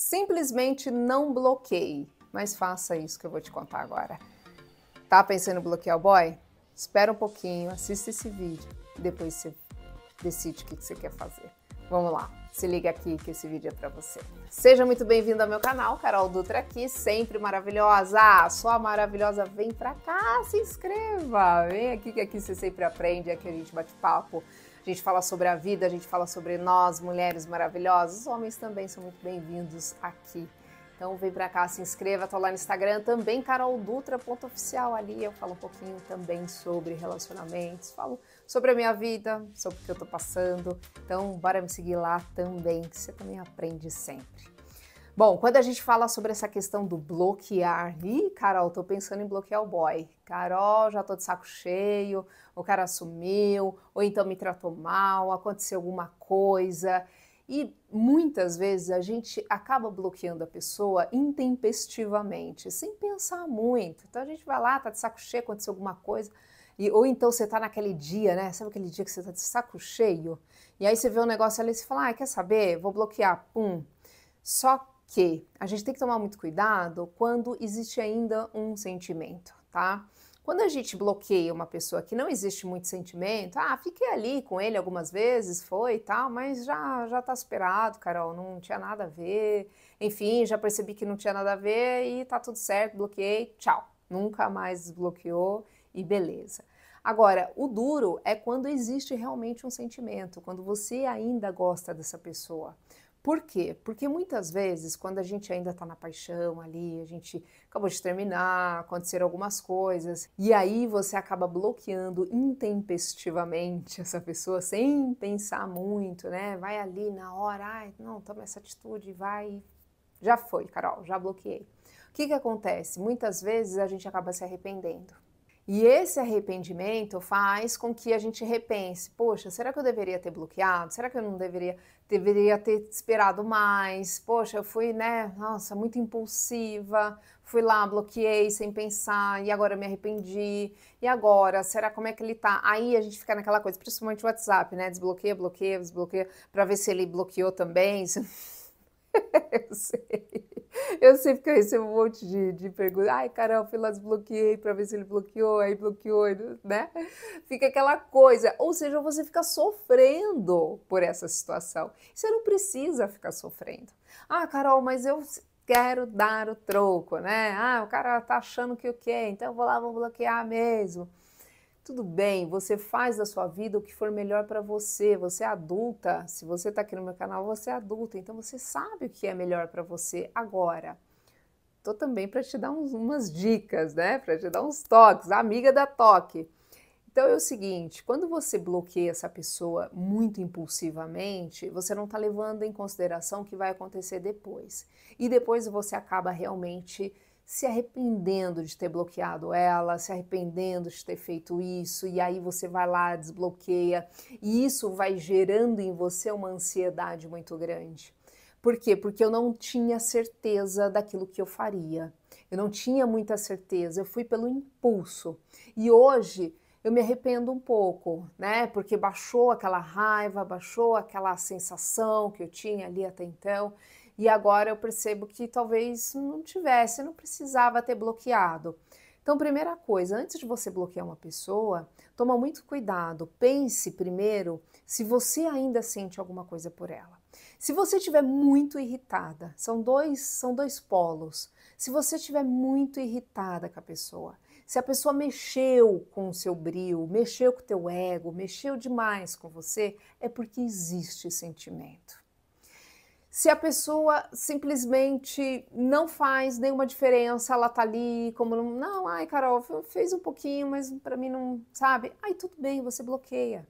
Simplesmente não bloqueie, mas faça isso que eu vou te contar agora. Tá pensando em bloquear o boy? Espera um pouquinho, assista esse vídeo, depois você decide o que você quer fazer. Vamos lá, se liga aqui que esse vídeo é para você. Seja muito bem-vindo ao meu canal, Carol Dutra aqui, sempre maravilhosa. Ah, maravilhosa, vem para cá, se inscreva. Vem aqui que aqui você sempre aprende, aqui a gente bate papo, a gente fala sobre a vida, a gente fala sobre nós, mulheres maravilhosas, homens também são muito bem-vindos aqui. Então vem para cá, se inscreva, tô lá no Instagram também, caroldutra.oficial ali, eu falo um pouquinho também sobre relacionamentos, falo sobre a minha vida, sobre o que eu tô passando. Então bora me seguir lá também, que você também aprende sempre. Bom, quando a gente fala sobre essa questão do bloquear, e Carol, tô pensando em bloquear o boy. Carol, já tô de saco cheio, o cara sumiu, ou então me tratou mal, aconteceu alguma coisa. E muitas vezes a gente acaba bloqueando a pessoa intempestivamente, sem pensar muito. Então a gente vai lá, tá de saco cheio, aconteceu alguma coisa. E, ou então você tá naquele dia, né? Sabe aquele dia que você tá de saco cheio? E aí você vê um negócio ali e você fala, ah, quer saber? Vou bloquear, pum. Só que a gente tem que tomar muito cuidado quando existe ainda um sentimento, tá? Quando a gente bloqueia uma pessoa que não existe muito sentimento, ah, fiquei ali com ele algumas vezes, foi e tal, mas já já tá superado, Carol, não tinha nada a ver. Enfim, já percebi que não tinha nada a ver e tá tudo certo, bloqueei, tchau. Nunca mais desbloqueou e beleza. Agora, o duro é quando existe realmente um sentimento, quando você ainda gosta dessa pessoa, por quê? Porque muitas vezes, quando a gente ainda está na paixão ali, a gente acabou de terminar, aconteceram algumas coisas, e aí você acaba bloqueando intempestivamente essa pessoa sem pensar muito, né? Vai ali na hora, ai, não, toma essa atitude, vai. Já foi, Carol, já bloqueei. O que, que acontece? Muitas vezes a gente acaba se arrependendo. E esse arrependimento faz com que a gente repense: poxa, será que eu deveria ter bloqueado? Será que eu não deveria, deveria ter esperado mais? Poxa, eu fui, né? Nossa, muito impulsiva. Fui lá, bloqueei sem pensar e agora me arrependi. E agora, será como é que ele tá? Aí a gente fica naquela coisa, principalmente o WhatsApp, né? Desbloqueia, bloqueia, desbloqueia, para ver se ele bloqueou também. eu sei. Eu sei porque eu recebo um monte de, de perguntas. Ai, Carol, lá, bloqueei para ver se ele bloqueou, aí bloqueou, né? Fica aquela coisa. Ou seja, você fica sofrendo por essa situação. Você não precisa ficar sofrendo. Ah, Carol, mas eu quero dar o troco, né? Ah, o cara tá achando que o quê? Então eu vou lá, vou bloquear mesmo. Tudo bem, você faz da sua vida o que for melhor para você. Você é adulta. Se você está aqui no meu canal, você é adulta. Então você sabe o que é melhor para você agora. Tô também para te dar uns, umas dicas, né? Para te dar uns toques, amiga da toque. Então é o seguinte: quando você bloqueia essa pessoa muito impulsivamente, você não está levando em consideração o que vai acontecer depois. E depois você acaba realmente se arrependendo de ter bloqueado ela, se arrependendo de ter feito isso, e aí você vai lá, desbloqueia, e isso vai gerando em você uma ansiedade muito grande. Por quê? Porque eu não tinha certeza daquilo que eu faria. Eu não tinha muita certeza, eu fui pelo impulso. E hoje eu me arrependo um pouco, né? Porque baixou aquela raiva, baixou aquela sensação que eu tinha ali até então. E agora eu percebo que talvez não tivesse, não precisava ter bloqueado. Então, primeira coisa, antes de você bloquear uma pessoa, toma muito cuidado. Pense primeiro se você ainda sente alguma coisa por ela. Se você estiver muito irritada, são dois, são dois polos. Se você estiver muito irritada com a pessoa, se a pessoa mexeu com o seu brilho, mexeu com o teu ego, mexeu demais com você, é porque existe sentimento se a pessoa simplesmente não faz nenhuma diferença, ela tá ali como não, ai Carol, fez um pouquinho, mas para mim não, sabe? Aí tudo bem, você bloqueia.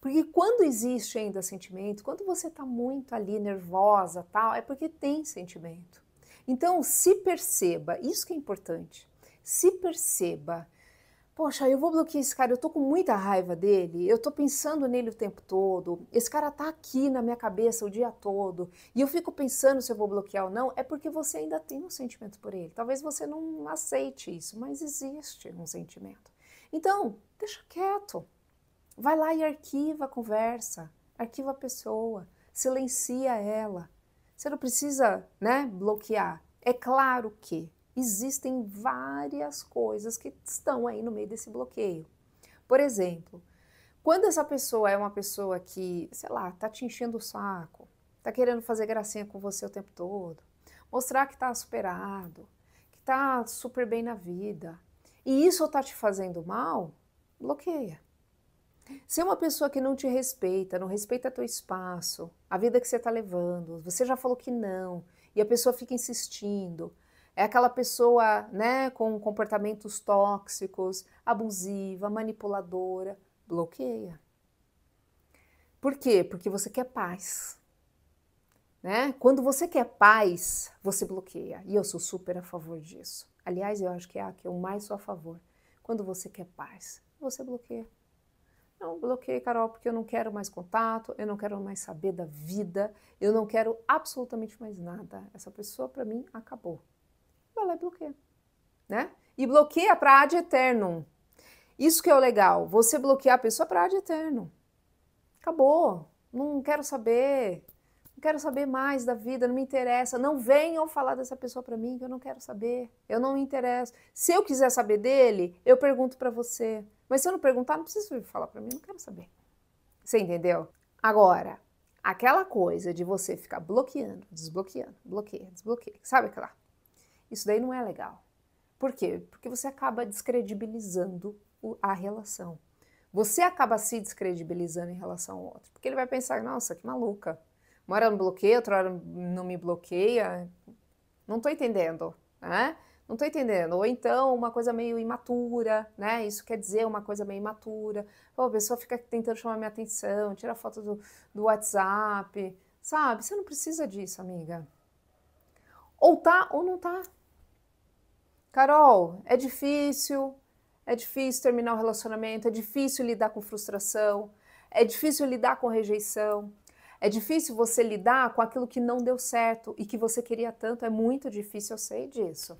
Porque quando existe ainda sentimento, quando você tá muito ali nervosa, tal, é porque tem sentimento. Então, se perceba, isso que é importante. Se perceba Poxa, eu vou bloquear esse cara, eu tô com muita raiva dele, eu tô pensando nele o tempo todo, esse cara tá aqui na minha cabeça o dia todo, e eu fico pensando se eu vou bloquear ou não, é porque você ainda tem um sentimento por ele. Talvez você não aceite isso, mas existe um sentimento. Então, deixa quieto. Vai lá e arquiva a conversa, arquiva a pessoa, silencia ela. Você não precisa, né, bloquear. É claro que existem várias coisas que estão aí no meio desse bloqueio. Por exemplo, quando essa pessoa é uma pessoa que, sei lá, tá te enchendo o saco, tá querendo fazer gracinha com você o tempo todo, mostrar que tá superado, que tá super bem na vida, e isso tá te fazendo mal, bloqueia. Se é uma pessoa que não te respeita, não respeita teu espaço, a vida que você está levando, você já falou que não, e a pessoa fica insistindo, é aquela pessoa né, com comportamentos tóxicos, abusiva, manipuladora. Bloqueia. Por quê? Porque você quer paz. Né? Quando você quer paz, você bloqueia. E eu sou super a favor disso. Aliás, eu acho que é a que eu mais sou a favor. Quando você quer paz, você bloqueia. Não, bloqueei, Carol, porque eu não quero mais contato, eu não quero mais saber da vida, eu não quero absolutamente mais nada. Essa pessoa, para mim, acabou vai lá e bloqueia, né? E bloqueia para ad eternum. Isso que é o legal, você bloquear a pessoa para ad é eterno. Acabou, não quero saber, não quero saber mais da vida, não me interessa, não venham falar dessa pessoa para mim que eu não quero saber, eu não me interesso. Se eu quiser saber dele, eu pergunto para você, mas se eu não perguntar, não precisa falar para mim, não quero saber. Você entendeu? Agora, aquela coisa de você ficar bloqueando, desbloqueando, bloqueia, desbloqueia, sabe aquela? Isso daí não é legal. Por quê? Porque você acaba descredibilizando a relação. Você acaba se descredibilizando em relação ao outro, porque ele vai pensar: nossa, que maluca. Uma hora não bloqueia, outra hora não me bloqueia. Não estou entendendo, né? Não estou entendendo. Ou então uma coisa meio imatura, né? Isso quer dizer uma coisa meio imatura. Pô, a pessoa fica tentando chamar minha atenção, tira foto do, do WhatsApp, sabe? Você não precisa disso, amiga. Ou tá ou não tá. Carol, é difícil, é difícil terminar o um relacionamento, é difícil lidar com frustração, é difícil lidar com rejeição, é difícil você lidar com aquilo que não deu certo e que você queria tanto. É muito difícil, eu sei disso.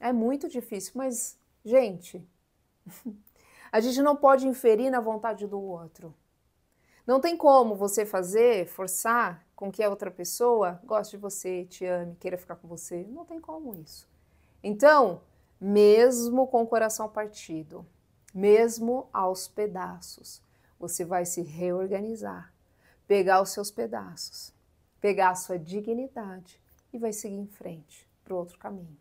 É muito difícil, mas, gente, a gente não pode inferir na vontade do outro. Não tem como você fazer, forçar com que a outra pessoa goste de você, te ame, queira ficar com você. Não tem como isso. Então, mesmo com o coração partido, mesmo aos pedaços, você vai se reorganizar, pegar os seus pedaços, pegar a sua dignidade e vai seguir em frente para o outro caminho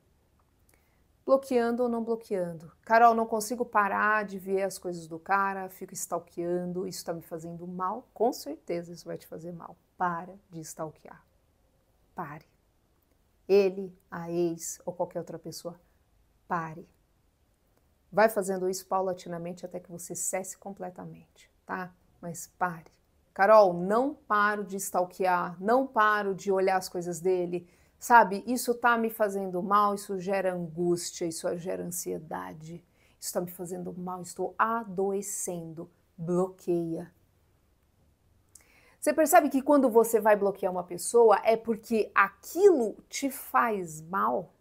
bloqueando ou não bloqueando. Carol, não consigo parar de ver as coisas do cara, fico stalkeando, isso está me fazendo mal. Com certeza isso vai te fazer mal. Para de stalkear. Pare. Ele, a ex ou qualquer outra pessoa, pare. Vai fazendo isso paulatinamente até que você cesse completamente, tá? Mas pare. Carol, não paro de stalkear, não paro de olhar as coisas dele, Sabe, isso está me fazendo mal, isso gera angústia, isso gera ansiedade, isso está me fazendo mal, estou adoecendo. Bloqueia. Você percebe que quando você vai bloquear uma pessoa é porque aquilo te faz mal?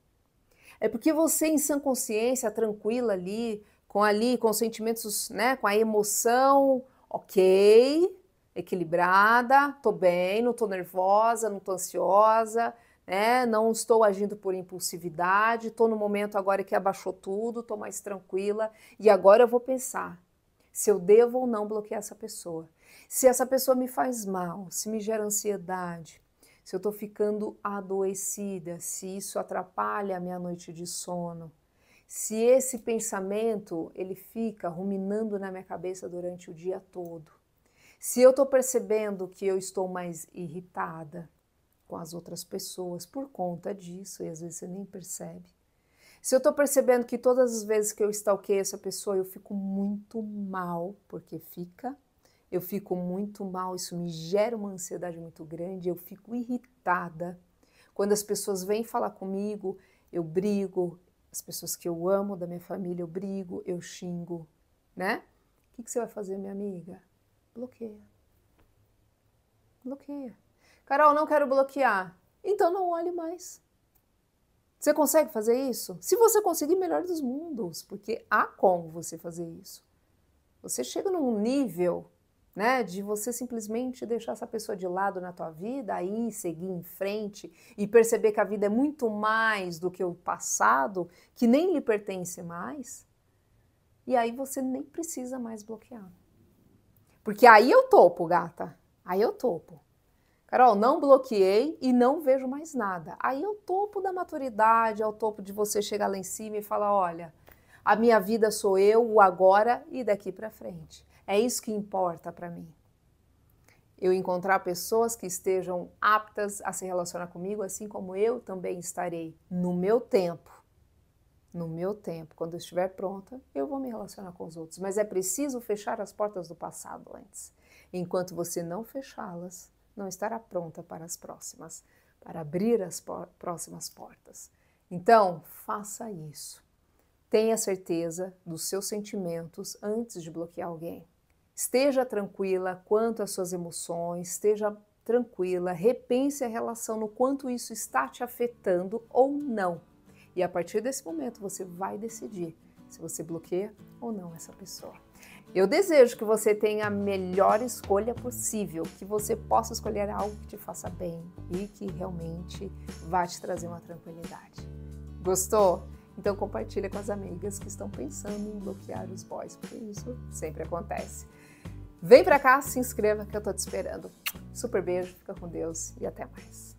É porque você, em sã consciência, tranquila ali, com ali, com sentimentos, né, com a emoção, ok, equilibrada, tô bem, não tô nervosa, não tô ansiosa, né? não estou agindo por impulsividade, estou no momento agora que abaixou tudo, estou mais tranquila e agora eu vou pensar se eu devo ou não bloquear essa pessoa. Se essa pessoa me faz mal, se me gera ansiedade, se eu estou ficando adoecida, se isso atrapalha a minha noite de sono, se esse pensamento ele fica ruminando na minha cabeça durante o dia todo, se eu estou percebendo que eu estou mais irritada, com as outras pessoas por conta disso, e às vezes você nem percebe. Se eu estou percebendo que todas as vezes que eu stalkeio essa pessoa eu fico muito mal, porque fica, eu fico muito mal, isso me gera uma ansiedade muito grande, eu fico irritada. Quando as pessoas vêm falar comigo, eu brigo, as pessoas que eu amo da minha família, eu brigo, eu xingo, né? O que, que você vai fazer, minha amiga? Bloqueia. Bloqueia. Carol, não quero bloquear. Então não olhe mais. Você consegue fazer isso? Se você conseguir, melhor dos mundos, porque há como você fazer isso. Você chega num nível, né, de você simplesmente deixar essa pessoa de lado na tua vida, aí seguir em frente e perceber que a vida é muito mais do que o passado, que nem lhe pertence mais. E aí você nem precisa mais bloquear. Porque aí eu topo, gata. Aí eu topo. Carol, não bloqueei e não vejo mais nada. Aí é o topo da maturidade, é o topo de você chegar lá em cima e falar: olha, a minha vida sou eu, o agora e daqui para frente. É isso que importa para mim. Eu encontrar pessoas que estejam aptas a se relacionar comigo, assim como eu também estarei no meu tempo. No meu tempo, quando eu estiver pronta, eu vou me relacionar com os outros. Mas é preciso fechar as portas do passado antes. Enquanto você não fechá-las, não estará pronta para as próximas, para abrir as por próximas portas. Então, faça isso. Tenha certeza dos seus sentimentos antes de bloquear alguém. Esteja tranquila quanto às suas emoções, esteja tranquila, repense a relação no quanto isso está te afetando ou não. E a partir desse momento você vai decidir se você bloqueia ou não essa pessoa. Eu desejo que você tenha a melhor escolha possível, que você possa escolher algo que te faça bem e que realmente vá te trazer uma tranquilidade. Gostou? Então compartilha com as amigas que estão pensando em bloquear os boys, porque isso sempre acontece. Vem para cá, se inscreva que eu tô te esperando. Super beijo, fica com Deus e até mais.